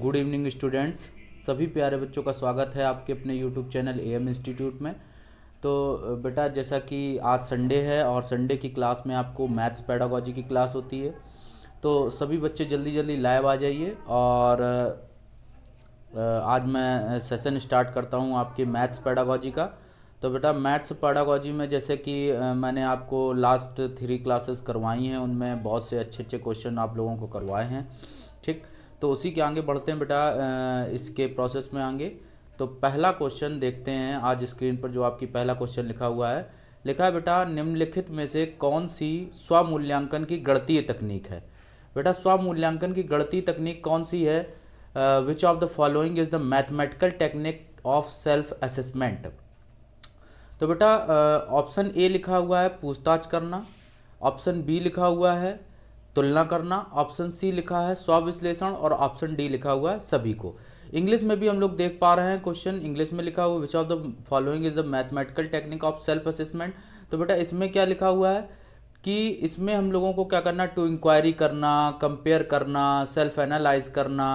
good evening students सभी प्यारे बच्चों का स्वागत है आपके अपने YouTube channel A M institute में तो बेटा जैसा कि आज संडे है और संडे की क्लास में आपको मैथ्स पैडागोजी की क्लास होती है तो सभी बच्चे जल्दी जल्दी लाइव आ जाइए और आज मैं सेशन स्टार्ट करता हूँ आपके मैथ्स पैडागोजी का तो बेटा मैथ्स पैडागोजी में जैसे कि मैंने आपको लास्ट थ्री क्लासेस करवाई हैं उनमें बहुत से अच्छे अच्छे क्वेश्चन आप लोगों को करवाए हैं ठीक तो उसी के आगे बढ़ते हैं बेटा इसके प्रोसेस में आगे तो पहला क्वेश्चन देखते हैं आज स्क्रीन पर जो आपकी पहला क्वेश्चन लिखा हुआ है लिखा है बेटा निम्नलिखित में से कौन सी स्वमूल्यांकन की गणतीय तकनीक है बेटा स्वमूल्यांकन की गणतीय तकनीक कौन सी है which of the following is the mathematical technique of self assessment तो बेटा ऑप्शन ए लिखा हुआ है पूछताछ करना ऑप्शन बी लिखा हुआ है तुलना करना ऑप्शन सी लिखा है स्वविश्लेषण और ऑप्शन डी लिखा हुआ है सभी को इंग्लिश में भी हम लोग देख पा रहे हैं क्वेश्चन इंग्लिश में लिखा हुआ which of the following is the mathematical technique of self assessment तो बेटा इसमें क्या लिखा हुआ है कि इसमें हम लोगों को क्या करना टू इंक्वायरी करना कंपेयर करना सेल्फ एनालाइज करना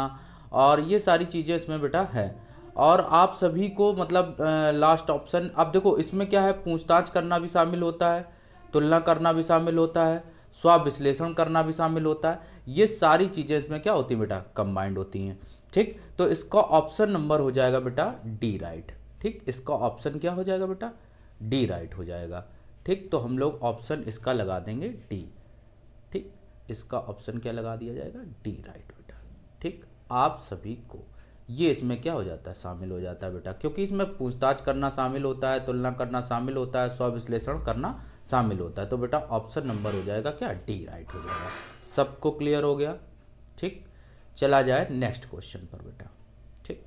और ये सारी चीज़ें इसमें बेटा है और आप सभी को मतलब लास्ट ऑप्शन अब देखो इसमें क्या है पूछताछ करना भी शामिल होता है तुलना करना भी शामिल होता है स्व विश्लेषण करना भी शामिल होता है ये सारी चीज़ें इसमें क्या होती बेटा कंबाइंड होती हैं ठीक तो इसका ऑप्शन नंबर हो जाएगा बेटा डी राइट ठीक इसका ऑप्शन क्या हो जाएगा बेटा डी राइट हो जाएगा ठीक तो हम लोग ऑप्शन इसका लगा देंगे डी ठीक इसका ऑप्शन क्या लगा दिया जाएगा डी राइट बेटा ठीक आप सभी को ये इसमें क्या हो जाता है शामिल हो जाता है बेटा क्योंकि इसमें पूछताछ करना शामिल होता है तुलना करना शामिल होता है स्व विश्लेषण करना शामिल होता है तो बेटा ऑप्शन नंबर हो जाएगा क्या डी राइट हो जाएगा सबको क्लियर हो गया ठीक चला जाए नेक्स्ट क्वेश्चन पर बेटा ठीक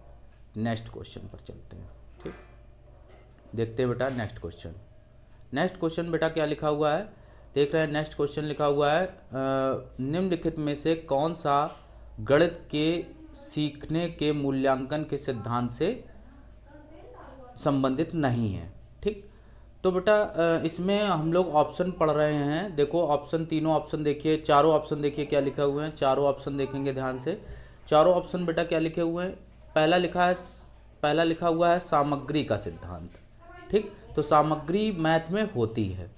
नेक्स्ट क्वेश्चन पर चलते हैं ठीक देखते हैं बेटा नेक्स्ट क्वेश्चन नेक्स्ट क्वेश्चन बेटा क्या लिखा हुआ है देख रहे हैं नेक्स्ट क्वेश्चन लिखा हुआ है निम्नलिखित में से कौन सा गणित के सीखने के मूल्यांकन के सिद्धांत से संबंधित नहीं है तो बेटा इसमें हम लोग ऑप्शन पढ़ रहे हैं देखो ऑप्शन तीनों ऑप्शन देखिए चारों ऑप्शन देखिए क्या लिखे हुए हैं चारों ऑप्शन देखेंगे ध्यान से चारों ऑप्शन बेटा क्या लिखे हुए हैं पहला लिखा है पहला लिखा हुआ है सामग्री का सिद्धांत ठीक तो सामग्री मैथ में होती है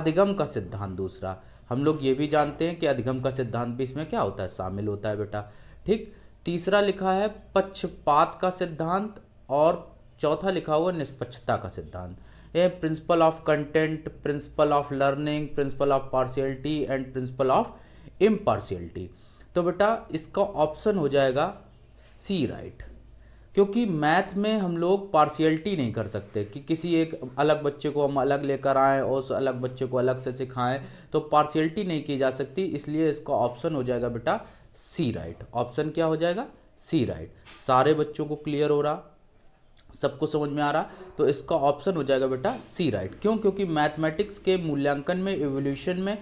अधिगम का सिद्धांत दूसरा हम लोग ये भी जानते हैं कि अधिगम का सिद्धांत भी इसमें क्या होता है शामिल होता है बेटा ठीक तीसरा लिखा है पक्षपात का सिद्धांत और चौथा लिखा हुआ निष्पक्षता का सिद्धांत principle of content principle of learning principle of partiality and principle of impartiality तो बेटा इसका ऑप्शन हो जाएगा सी राइट क्योंकि मैथ में हम लोग पार्शियलिटी नहीं कर सकते कि किसी एक अलग बच्चे को हम अलग लेकर आए और उस अलग बच्चे को अलग से सिखाएं तो पार्शियलिटी नहीं की जा सकती इसलिए इसका ऑप्शन हो जाएगा बेटा सी राइट ऑप्शन क्या हो जाएगा सी राइट सारे बच्चों को क्लियर हो रहा सबको समझ में आ रहा तो इसका ऑप्शन हो जाएगा बेटा सी राइट क्यों क्योंकि मैथमेटिक्स के मूल्यांकन में एवोल्यूशन में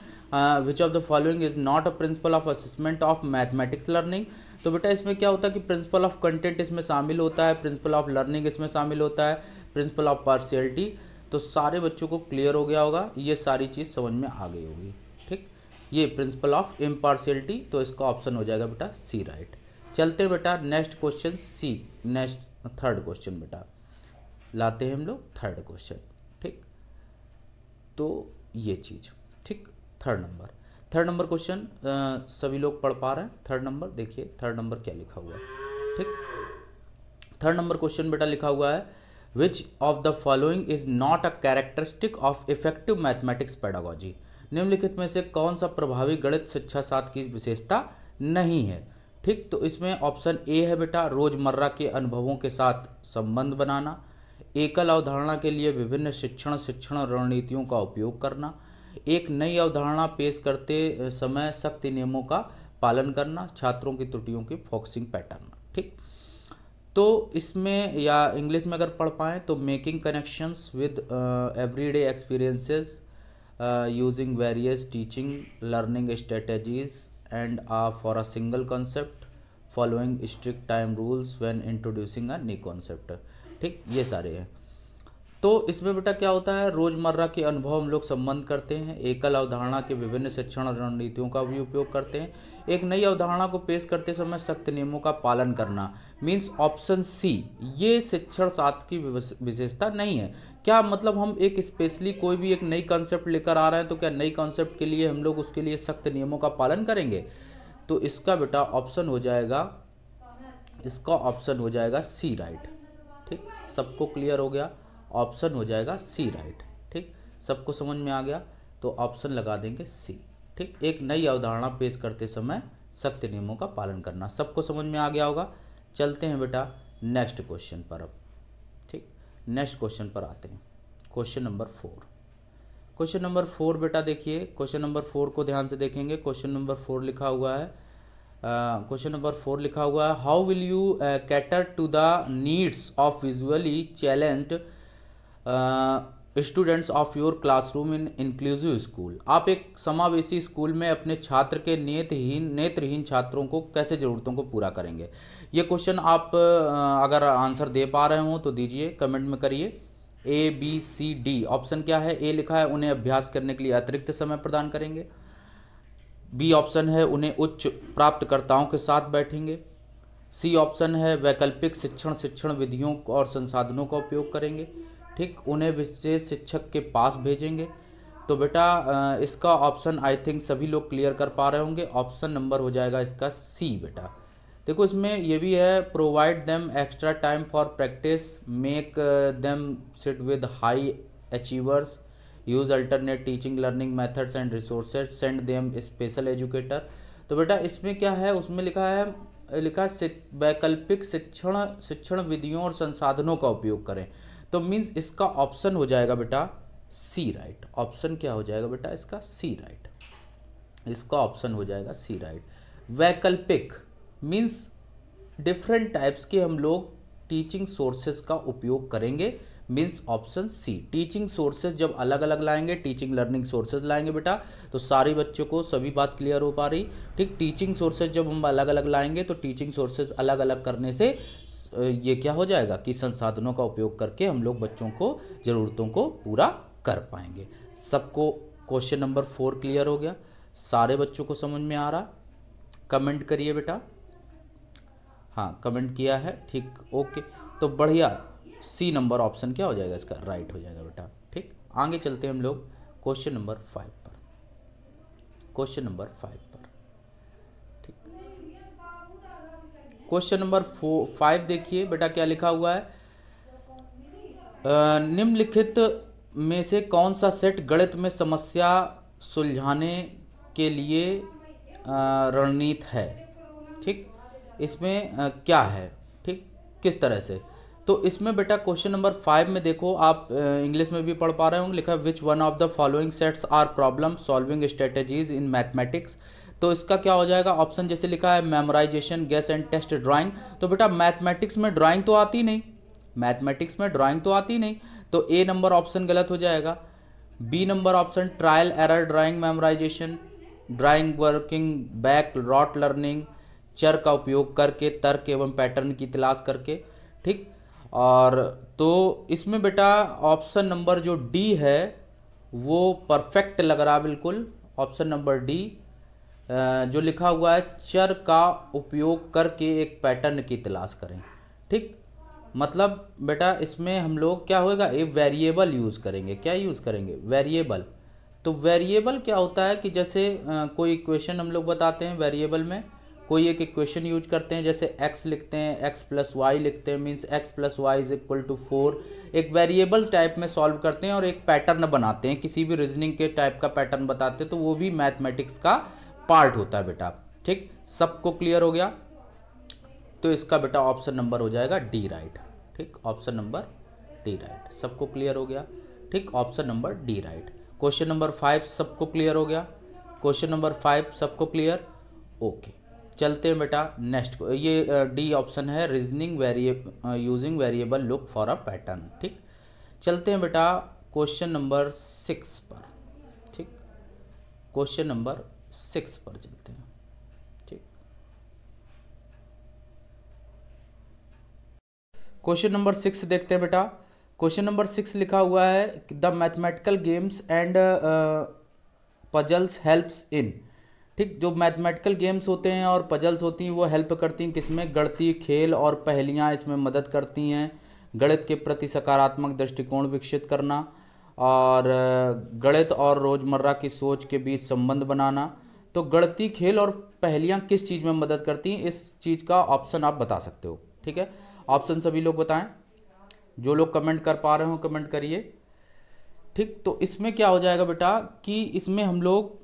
which of the following is not a principle of assessment of mathematics learning तो बेटा इसमें क्या होता है कि प्रिंसिपल ऑफ कंटेंट इसमें शामिल होता है प्रिंसिपल ऑफ लर्निंग इसमें शामिल होता है प्रिंसिपल ऑफ पार्शियलिटी तो सारे बच्चों को क्लियर हो गया होगा ये सारी चीज़ समझ में आ गई होगी ठीक ये प्रिंसिपल ऑफ इम्पार्शियलिटी तो इसका ऑप्शन हो जाएगा बेटा सी राइट चलते बेटा next question C next third question बेटा लाते हैं हम लोग थर्ड क्वेश्चन ठीक तो ये चीज ठीक third number third number question सभी लोग पढ़ पा रहे हैं थर्ड नंबर देखिए थर्ड नंबर क्या लिखा हुआ है ठीक थर्ड नंबर क्वेश्चन बेटा लिखा हुआ है which of the following is not a characteristic of effective mathematics pedagogy निम्नलिखित में से कौन सा प्रभावी गणित शिक्षा साथ की विशेषता नहीं है ठीक तो इसमें ऑप्शन ए है बेटा रोजमर्रा के अनुभवों के साथ संबंध बनाना एकल अवधारणा के लिए विभिन्न शिक्षण शिक्षण रणनीतियों का उपयोग करना एक नई अवधारणा पेश करते समय सख्त नियमों का पालन करना छात्रों की त्रुटियों की फोकसिंग पैटर्न ठीक तो इसमें या इंग्लिश में अगर पढ़ पाएँ तो making connections with everyday experiences using various teaching learning strategies and uh for a single concept following strict time rules when introducing a new concept ठीक ये सारे हैं तो इसमें बेटा क्या होता है रोज़मर्रा के अनुभव हम लोग संबंध करते हैं एकल अवधारणा के विभिन्न शिक्षण रणनीतियों का भी उपयोग करते हैं एक नई अवधारणा को पेश करते समय सख्त नियमों का पालन करना मीन्स ऑप्शन सी ये शिक्षण साथ की विशेषता नहीं है क्या मतलब हम एक स्पेशली कोई भी एक नई कॉन्सेप्ट लेकर आ रहे हैं तो क्या नई कॉन्सेप्ट के लिए हम लोग उसके लिए सख्त नियमों का पालन करेंगे तो इसका बेटा ऑप्शन हो जाएगा इसका ऑप्शन हो जाएगा सी राइट ठीक सबको क्लियर हो गया ऑप्शन हो जाएगा सी राइट ठीक सबको समझ में आ गया तो ऑप्शन लगा देंगे सी ठीक एक नई अवधारणा पेश करते समय सख्त नियमों का पालन करना सबको समझ में आ गया होगा चलते हैं बेटा नेक्स्ट क्वेश्चन पर अब ठीक नेक्स्ट क्वेश्चन पर आते हैं question number four question number four बेटा देखिए क्वेश्चन नंबर फोर को ध्यान से देखेंगे क्वेश्चन नंबर फोर लिखा हुआ है क्वेश्चन नंबर फोर लिखा हुआ है how will you cater to the needs of visually challenged students of your classroom in inclusive school आप एक समावेशी स्कूल में अपने छात्र के नेत्रहीन नेत्रहीन छात्रों को कैसे ज़रूरतों को पूरा करेंगे ये क्वेश्चन आप अगर आंसर दे पा रहे हो तो दीजिए कमेंट में करिए A B C D option क्या है ए लिखा है उन्हें अभ्यास करने के लिए अतिरिक्त समय प्रदान करेंगे बी ऑप्शन है उन्हें उच्च प्राप्तकर्ताओं के साथ बैठेंगे सी ऑप्शन है वैकल्पिक शिक्षण शिक्षण विधियों और संसाधनों का उपयोग करेंगे ठीक उन्हें विशेष शिक्षक के पास भेजेंगे तो बेटा इसका ऑप्शन आई थिंक सभी लोग क्लियर कर पा रहे होंगे ऑप्शन नंबर हो जाएगा इसका सी बेटा देखो इसमें ये भी है provide them extra time for practice make them sit with high achievers use alternate teaching learning methods and resources send them special educator तो बेटा इसमें क्या है उसमें लिखा है लिखा वैकल्पिक शिक्षण शिक्षण विधियों और संसाधनों का उपयोग करें तो मीन्स इसका ऑप्शन हो जाएगा बेटा सी राइट ऑप्शन क्या हो जाएगा बेटा इसका सी राइट इसका ऑप्शन हो जाएगा सी राइट वैकल्पिक मीन्स डिफरेंट टाइप्स के हम लोग टीचिंग सोर्सेज का उपयोग करेंगे means option C teaching sources जब अलग अलग लाएंगे टीचिंग लर्निंग सोर्सेज लाएंगे बेटा तो सारे बच्चों को सभी बात क्लियर हो पा रही ठीक टीचिंग सोर्सेज जब हम अलग अलग लाएंगे तो टीचिंग सोर्सेज अलग अलग करने से ये क्या हो जाएगा कि संसाधनों का उपयोग करके हम लोग बच्चों को ज़रूरतों को पूरा कर पाएंगे सबको क्वेश्चन नंबर फोर क्लियर हो गया सारे बच्चों को समझ में आ रहा कमेंट करिए बेटा हाँ कमेंट किया है ठीक ओके तो बढ़िया सी नंबर ऑप्शन क्या हो जाएगा इसका राइट हो जाएगा बेटा ठीक आगे चलते हैं हम लोग क्वेश्चन नंबर फाइव पर क्वेश्चन नंबर फाइव पर ठीक क्वेश्चन नंबर फाइव देखिए बेटा क्या लिखा हुआ है निम्नलिखित में से कौन सा सेट गणित में समस्या सुलझाने के लिए रणनीत है ठीक इसमें क्या है ठीक किस तरह से तो इसमें बेटा क्वेश्चन नंबर फाइव में देखो आप इंग्लिश में भी पढ़ पा रहे होंगे लिखा है which one of the following sets are problem solving strategies in mathematics तो इसका क्या हो जाएगा ऑप्शन जैसे लिखा है memorisation guess and test drawing तो बेटा मैथमेटिक्स में ड्राइंग तो आती नहीं मैथमेटिक्स में ड्राइंग तो आती नहीं तो ए नंबर ऑप्शन गलत हो जाएगा B number option trial error drawing memorisation drawing working back rote learning चर का उपयोग करके तर्क एवं पैटर्न की तलाश करके ठीक और तो इसमें बेटा ऑप्शन नंबर जो डी है वो परफेक्ट लग रहा बिल्कुल ऑप्शन नंबर डी जो लिखा हुआ है चर का उपयोग करके एक पैटर्न की तलाश करें ठीक मतलब बेटा इसमें हम लोग क्या होएगा एक वेरिएबल यूज़ करेंगे क्या यूज़ करेंगे वेरिएबल तो वेरिएबल क्या होता है कि जैसे आ, कोई इक्वेशन हम लोग बताते हैं वेरिएबल में कोई एक इक्वेशन यूज करते हैं जैसे x लिखते हैं x प्लस वाई लिखते हैं means x plus Y is equal to four एक वेरिएबल टाइप में सॉल्व करते हैं और एक पैटर्न बनाते हैं किसी भी रीजनिंग के टाइप का पैटर्न बताते हैं तो वो भी मैथमेटिक्स का पार्ट होता है बेटा ठीक सबको क्लियर हो गया तो इसका बेटा ऑप्शन नंबर हो जाएगा डी राइट ठीक ऑप्शन नंबर डी राइट सबको क्लियर हो गया ठीक option number D right question number five सबको क्लियर हो गया क्वेश्चन नंबर फाइव सबको क्लियर ओके चलते हैं बेटा नेक्स्ट ये डी ऑप्शन है reasoning vary using variable look for a pattern ठीक चलते हैं बेटा क्वेश्चन नंबर सिक्स पर ठीक क्वेश्चन नंबर सिक्स पर चलते हैं ठीक क्वेश्चन नंबर सिक्स देखते हैं बेटा क्वेश्चन नंबर सिक्स लिखा हुआ है the mathematical games and puzzles helps in ठीक जो मैथमेटिकल गेम्स होते हैं और पजल्स होती हैं वो हेल्प करती हैं किसमें गणती खेल और पहलियाँ इसमें मदद करती हैं गणित के प्रति सकारात्मक दृष्टिकोण विकसित करना और गणित और रोज़मर्रा की सोच के बीच संबंध बनाना तो गणती खेल और पहलियाँ किस चीज़ में मदद करती हैं इस चीज़ का ऑप्शन आप बता सकते हो ठीक है ऑप्शन सभी लोग बताएं जो लोग कमेंट कर पा रहे हो कमेंट करिए ठीक तो इसमें क्या हो जाएगा बेटा कि इसमें हम लोग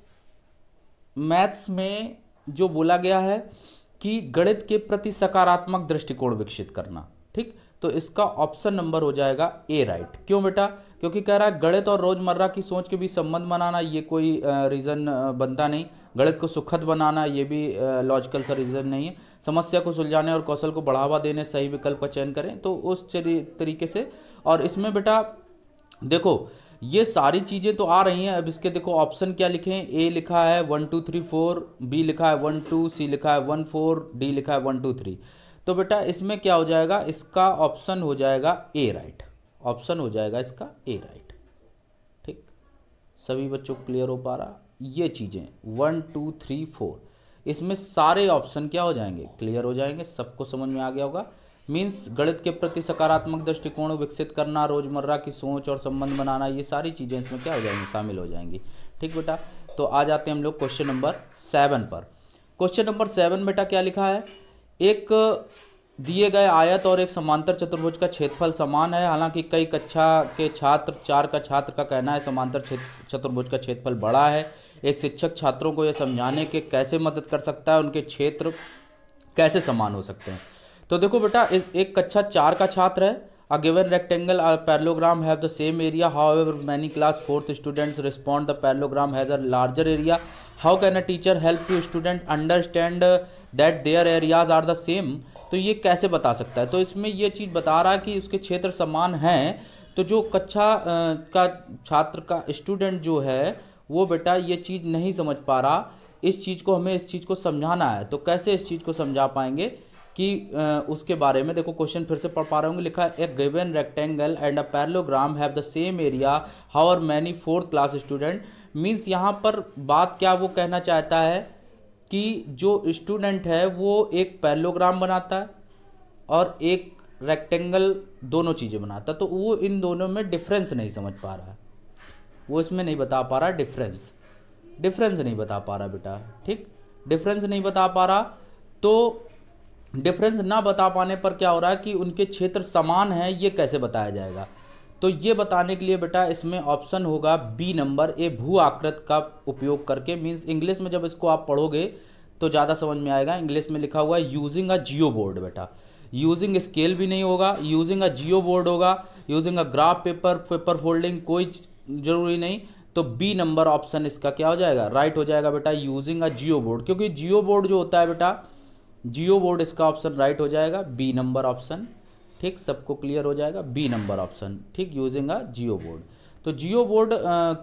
मैथ्स में जो बोला गया है कि गणित के प्रति सकारात्मक दृष्टिकोण विकसित करना ठीक तो इसका ऑप्शन नंबर हो जाएगा ए राइट क्यों बेटा क्योंकि कह रहा है गणित और रोजमर्रा की सोच के बीच संबंध बनाना ये कोई रीज़न बनता नहीं गणित को सुखद बनाना ये भी लॉजिकल सा रीज़न नहीं है समस्या को सुलझाने और कौशल को बढ़ावा देने सही विकल्प का चयन करें तो उस तरीके से और इसमें बेटा देखो ये सारी चीज़ें तो आ रही हैं अब इसके देखो ऑप्शन क्या लिखे हैं ए लिखा है one two three four B लिखा है वन टू सी लिखा है वन फोर डी लिखा है वन टू थ्री तो बेटा इसमें क्या हो जाएगा इसका ऑप्शन हो जाएगा ए राइट ऑप्शन हो जाएगा इसका ए राइट ठीक सभी बच्चों को क्लियर हो पा रहा ये चीज़ें वन टू थ्री फोर इसमें सारे ऑप्शन क्या हो जाएंगे क्लियर हो जाएंगे सबको समझ में आ गया होगा मीन्स गणित के प्रति सकारात्मक दृष्टिकोण विकसित करना रोज़मर्रा की सोच और संबंध बनाना ये सारी चीज़ें इसमें क्या हो जाएंगी शामिल हो जाएंगी ठीक बेटा तो आ जाते हैं हम लोग क्वेश्चन नंबर सेवन पर क्वेश्चन नंबर सेवन बेटा क्या लिखा है एक दिए गए आयत और एक समांतर चतुर्भुज का क्षेत्रफल समान है हालांकि कई कक्षा के छात्र चार का छात्र का कहना है समांतर चतुर्भुज का क्षेत्रफल बड़ा है एक शिक्षक छात्रों को यह समझाने के कैसे मदद कर सकता है उनके क्षेत्र कैसे समान हो सकते हैं तो देखो बेटा एक कक्षा चार का छात्र है a given rectangle parallelogram have the same area however many class fourth students respond the parallelogram has a larger area how can a teacher help to student understand that their areas are the same तो ये कैसे बता सकता है तो इसमें ये चीज़ बता रहा है कि उसके क्षेत्र समान हैं तो जो कक्षा का छात्र का स्टूडेंट जो है वो बेटा ये चीज़ नहीं समझ पा रहा इस चीज़ को हमें इस चीज़ को समझाना है तो कैसे इस चीज़ को समझा पाएंगे कि उसके बारे में देखो क्वेश्चन फिर से पढ़ पा रहे होंगे लिखा है a given rectangle and a parallelogram have the same area how are many fourth class student means यहाँ पर बात क्या वो कहना चाहता है कि जो स्टूडेंट है वो एक पैरलोग्राम बनाता है और एक रेक्टेंगल दोनों चीज़ें बनाता है तो वो इन दोनों में डिफरेंस नहीं समझ पा रहा है वो इसमें नहीं बता पा रहा डिफरेंस डिफरेंस नहीं बता पा रहा बेटा ठीक डिफरेंस नहीं बता पा रहा तो डिफरेंस ना बता पाने पर क्या हो रहा है कि उनके क्षेत्र समान है ये कैसे बताया जाएगा तो ये बताने के लिए बेटा इसमें ऑप्शन होगा बी नंबर ए भू आकृत का उपयोग करके मीन्स इंग्लिश में जब इसको आप पढ़ोगे तो ज़्यादा समझ में आएगा इंग्लिश में लिखा हुआ है यूजिंग अ जियो बोर्ड बेटा यूजिंग स्केल भी नहीं होगा यूजिंग अ जियो बोर्ड होगा using a graph paper paper folding कोई जरूरी नहीं तो बी नंबर ऑप्शन इसका क्या हो जाएगा राइट right हो जाएगा बेटा यूजिंग अ जियो बोर्ड क्योंकि जियो बोर्ड जो होता है बेटा जियो बोर्ड इसका ऑप्शन राइट हो जाएगा बी नंबर ऑप्शन ठीक सबको क्लियर हो जाएगा बी नंबर ऑप्शन ठीक यूजिंग अ जियो बोर्ड तो जियो बोर्ड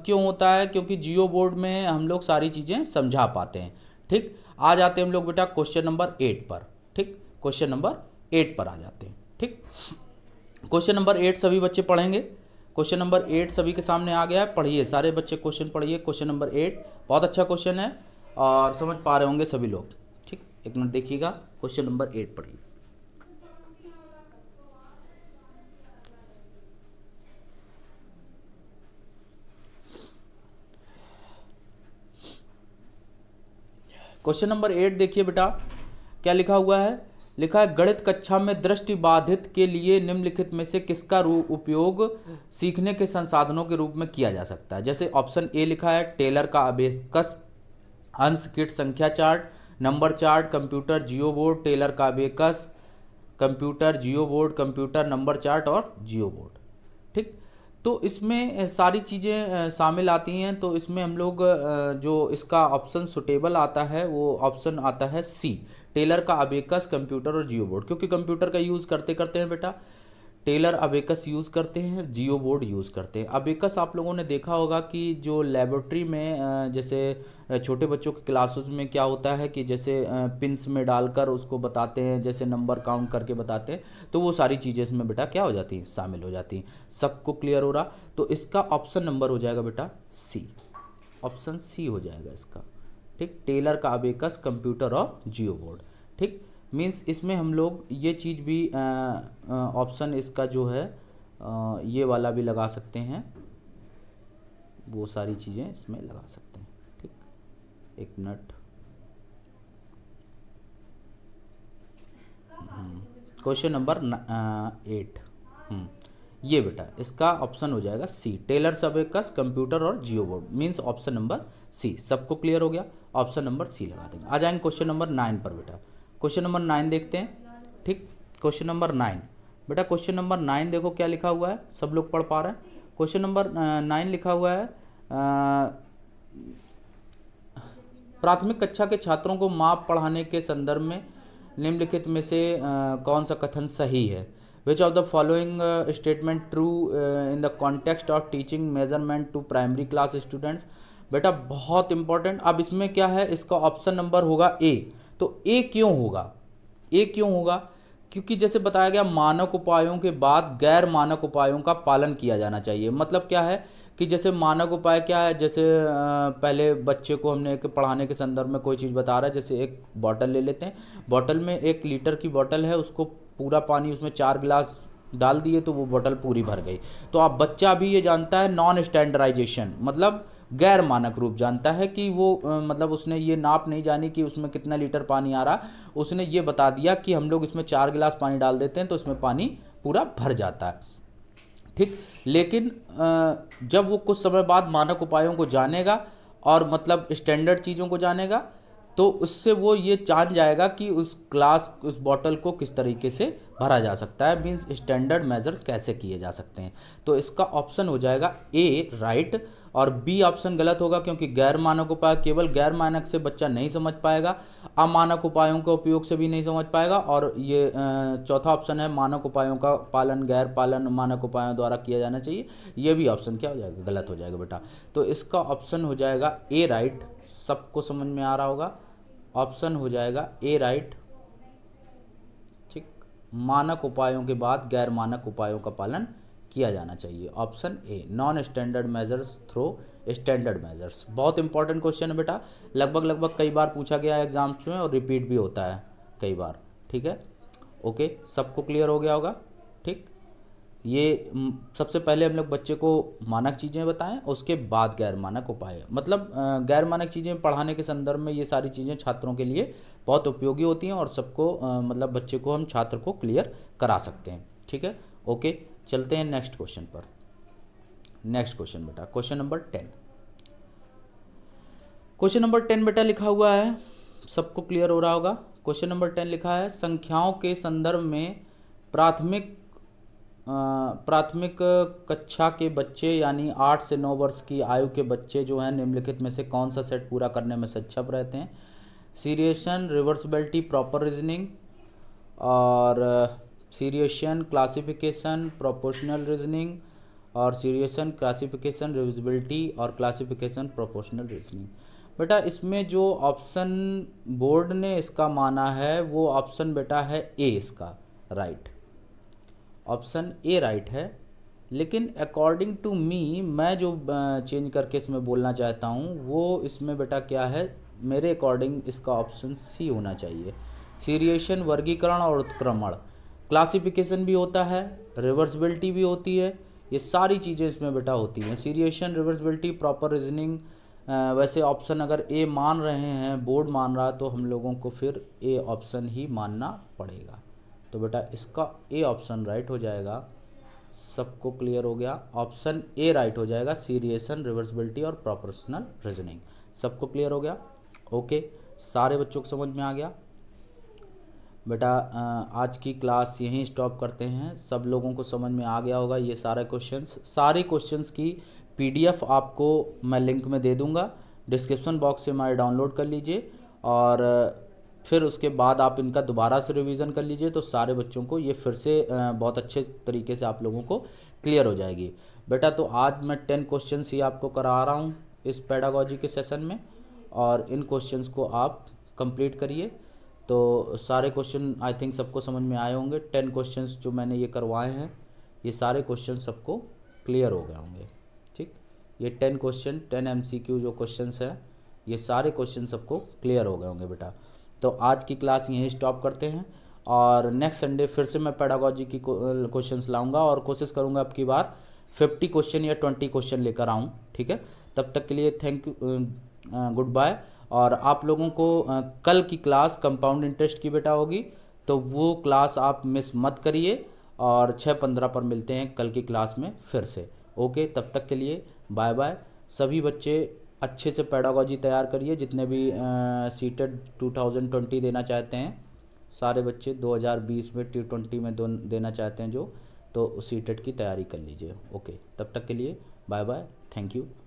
क्यों होता है क्योंकि जियो बोर्ड में हम लोग सारी चीज़ें समझा पाते हैं ठीक आ जाते हैं हम लोग बेटा क्वेश्चन नंबर एट पर ठीक क्वेश्चन नंबर एट पर आ जाते हैं ठीक क्वेश्चन नंबर एट सभी बच्चे पढ़ेंगे क्वेश्चन नंबर एट सभी के सामने आ गया है पढ़िए सारे बच्चे क्वेश्चन पढ़िए क्वेश्चन नंबर एट बहुत अच्छा क्वेश्चन है और समझ पा रहे होंगे सभी लोग एक मिनट देखिएगा क्वेश्चन नंबर एट पढ़िए क्वेश्चन नंबर एट देखिए बेटा क्या लिखा हुआ है लिखा है गणित कक्षा में दृष्टि बाधित के लिए निम्नलिखित में से किसका उपयोग सीखने के संसाधनों के रूप में किया जा सकता है जैसे ऑप्शन ए लिखा है टेलर का अभेकस अंश किट संख्या chart number chart computer geoboard Taylor का abacus computer geoboard computer number chart और जियो बोर्ड ठीक तो इसमें सारी चीज़ें शामिल आती हैं तो इसमें हम लोग जो इसका ऑप्शन सुटेबल आता है वो ऑप्शन आता है सी टेलर का अबेकस कंप्यूटर और जियो बोर्ड क्योंकि कंप्यूटर का यूज़ करते करते हैं बेटा टेलर अबेकस यूज़ करते हैं जियो बोर्ड यूज़ करते हैं अबेकस आप लोगों ने देखा होगा कि जो लेबोरेटरी में जैसे छोटे बच्चों के क्लासेस में क्या होता है कि जैसे पिंस में डालकर उसको बताते हैं जैसे नंबर काउंट करके बताते हैं तो वो सारी चीज़ें इसमें बेटा क्या हो जाती हैं शामिल हो जाती हैं सबको क्लियर हो रहा तो इसका ऑप्शन नंबर हो जाएगा बेटा सी ऑप्शन सी हो जाएगा इसका ठीक टेलर का अबेकस कंप्यूटर और जियो बोर्ड ठीक मीन्स इसमें हम लोग ये चीज़ भी ऑप्शन इसका जो है आ, ये वाला भी लगा सकते हैं वो सारी चीज़ें इसमें लगा सकते हैं ठीक एक मिनट क्वेश्चन नंबर एट ये बेटा इसका ऑप्शन हो जाएगा सी टेलर सबेकस कंप्यूटर और geoboard means option number C सबको क्लियर हो गया ऑप्शन नंबर सी लगा देंगे आ जाएंगे क्वेश्चन नंबर नाइन पर बेटा क्वेश्चन नंबर नाइन देखते हैं ठीक क्वेश्चन नंबर नाइन बेटा क्वेश्चन नंबर नाइन देखो क्या लिखा हुआ है सब लोग पढ़ पा रहे हैं क्वेश्चन नंबर नाइन लिखा हुआ है प्राथमिक कक्षा के छात्रों को माप पढ़ाने के संदर्भ में निम्नलिखित में से आ, कौन सा कथन सही है which of the following statement true in the context of teaching measurement to primary class students बेटा बहुत इंपॉर्टेंट अब इसमें क्या है इसका ऑप्शन नंबर होगा ए तो ए क्यों होगा ए क्यों होगा क्योंकि जैसे बताया गया मानक उपायों के बाद गैर मानक उपायों का पालन किया जाना चाहिए मतलब क्या है कि जैसे मानक उपाय क्या है जैसे पहले बच्चे को हमने एक पढ़ाने के संदर्भ में कोई चीज़ बता रहा है जैसे एक बॉटल ले लेते हैं बॉटल में एक लीटर की बॉटल है उसको पूरा पानी उसमें चार गिलास डाल दिए तो वो बोतल पूरी भर गई तो आप बच्चा भी ये जानता है नॉन स्टैंडर्डाइजेशन मतलब गैर मानक रूप जानता है कि वो मतलब उसने ये नाप नहीं जानी कि उसमें कितना लीटर पानी आ रहा उसने ये बता दिया कि हम लोग इसमें चार गिलास पानी डाल देते हैं तो इसमें पानी पूरा भर जाता है ठीक लेकिन जब वो कुछ समय बाद मानक उपायों को जानेगा और मतलब स्टैंडर्ड चीज़ों को जानेगा तो उससे वो ये जान जाएगा कि उस ग्लास उस बॉटल को किस तरीके से भरा जा सकता है मीन्स स्टैंडर्ड मेजर्स कैसे किए जा सकते हैं तो इसका ऑप्शन हो जाएगा ए राइट right, और बी ऑप्शन गलत होगा क्योंकि गैर मानक उपाय केवल गैर मानक से बच्चा नहीं समझ पाएगा अमानक उपायों के उपयोग से भी नहीं समझ पाएगा और ये चौथा ऑप्शन है मानक उपायों का पालन गैर पालन मानक उपायों द्वारा किया जाना चाहिए यह भी ऑप्शन क्या हो जाएगा गलत हो जाएगा बेटा तो इसका ऑप्शन हो जाएगा ए राइट सबको समझ में आ रहा होगा ऑप्शन हो जाएगा ए राइट ठीक मानक उपायों के बाद गैर मानक उपायों का पालन किया जाना चाहिए option A non standard measures through standard measures बहुत इंपॉर्टेंट क्वेश्चन है बेटा लगभग लगभग कई बार पूछा गया है एग्जाम्स में और रिपीट भी होता है कई बार ठीक है ओके सबको क्लियर हो गया होगा ठीक ये सबसे पहले हम लोग बच्चे को मानक चीज़ें बताएं उसके बाद गैर मानक उपाय मतलब गैर मानक चीज़ें पढ़ाने के संदर्भ में ये सारी चीज़ें छात्रों के लिए बहुत उपयोगी होती हैं और सबको मतलब बच्चे को हम छात्र को क्लियर करा सकते हैं ठीक है ओके चलते हैं नेक्स्ट क्वेश्चन पर नेक्स्ट क्वेश्चन बेटा question number ten question number ten बेटा लिखा हुआ है सबको क्लियर हो रहा होगा क्वेश्चन नंबर टेन लिखा है संख्याओं के संदर्भ में प्राथमिक प्राथमिक कक्षा के बच्चे यानी आठ से नौ वर्ष की आयु के बच्चे जो हैं निम्नलिखित में से कौन सा सेट पूरा करने में सक्षम रहते हैं सीरिएशन रिवर्सबिलिटी प्रॉपर रीजनिंग और सीरिएशन क्लासिफिकेशन प्रोपोर्शनल रीजनिंग और सीरिएशन क्लासिफिकेशन रिविजिबिलिटी और क्लासिफिकेशन प्रोपोर्शनल रीजनिंग बेटा इसमें जो ऑप्शन बोर्ड ने इसका माना है वो ऑप्शन बेटा है ए इसका राइट ऑप्शन ए राइट है लेकिन अकॉर्डिंग टू मी मैं जो चेंज करके इसमें बोलना चाहता हूँ वो इसमें बेटा क्या है मेरे अकॉर्डिंग इसका ऑप्शन सी होना चाहिए सीरिएशन वर्गीकरण और उत्क्रमण क्लासिफिकेशन भी होता है रिवर्सिबिलिटी भी होती है ये सारी चीज़ें इसमें बेटा होती हैं सीरिएशन रिवर्सबिलिटी प्रॉपर रीजनिंग वैसे ऑप्शन अगर ए मान रहे हैं बोर्ड मान रहा है तो हम लोगों को फिर ए ऑप्शन ही मानना पड़ेगा तो बेटा इसका ए ऑप्शन राइट हो जाएगा सबको क्लियर हो गया ऑप्शन ए राइट हो जाएगा सीरिएशन रिवर्सबिलिटी और प्रोपोर्शनल रीजनिंग सबको क्लियर हो गया ओके सारे बच्चों को समझ में आ गया बेटा आज की क्लास यहीं स्टॉप करते हैं सब लोगों को समझ में आ गया होगा ये सारे क्वेश्चंस सारे क्वेश्चंस की पीडीएफ आपको मैं लिंक में दे दूंगा डिस्क्रिप्शन बॉक्स से हमारे डाउनलोड कर लीजिए और फिर उसके बाद आप इनका दोबारा से रिवीजन कर लीजिए तो सारे बच्चों को ये फिर से बहुत अच्छे तरीके से आप लोगों को क्लियर हो जाएगी बेटा तो आज मैं टेन क्वेश्चन ही आपको करा रहा हूँ इस पैडागॉजी के सेशन में और इन क्वेश्चंस को आप कंप्लीट करिए तो सारे क्वेश्चन आई थिंक सबको समझ में आए होंगे टेन क्वेश्चन जो मैंने ये करवाए हैं ये सारे क्वेश्चन सबको क्लियर हो गए होंगे ठीक ये टेन क्वेश्चन टेन एम जो क्वेश्चन है ये सारे क्वेश्चन सबको क्लियर हो गए होंगे बेटा तो आज की क्लास यहीं स्टॉप करते हैं और नेक्स्ट संडे फिर से मैं पैडागोजी की क्वेश्चंस लाऊंगा और कोशिश करूंगा अब की बार फिफ्टी क्वेश्चन या ट्वेंटी क्वेश्चन लेकर आऊँ ठीक है तब तक के लिए थैंक यू गुड बाय और आप लोगों को कल की क्लास कंपाउंड इंटरेस्ट की बेटा होगी तो वो क्लास आप मिस मत करिए और छः पंद्रह पर मिलते हैं कल की क्लास में फिर से ओके तब तक के लिए बाय बाय सभी बच्चे अच्छे से पैडागोजी तैयार करिए जितने भी सीटेड 2020 देना चाहते हैं सारे बच्चे 2020 में टी ट्वेंटी में दो देना चाहते हैं जो तो सीटेड की तैयारी कर लीजिए ओके तब तक के लिए बाय बाय थैंक यू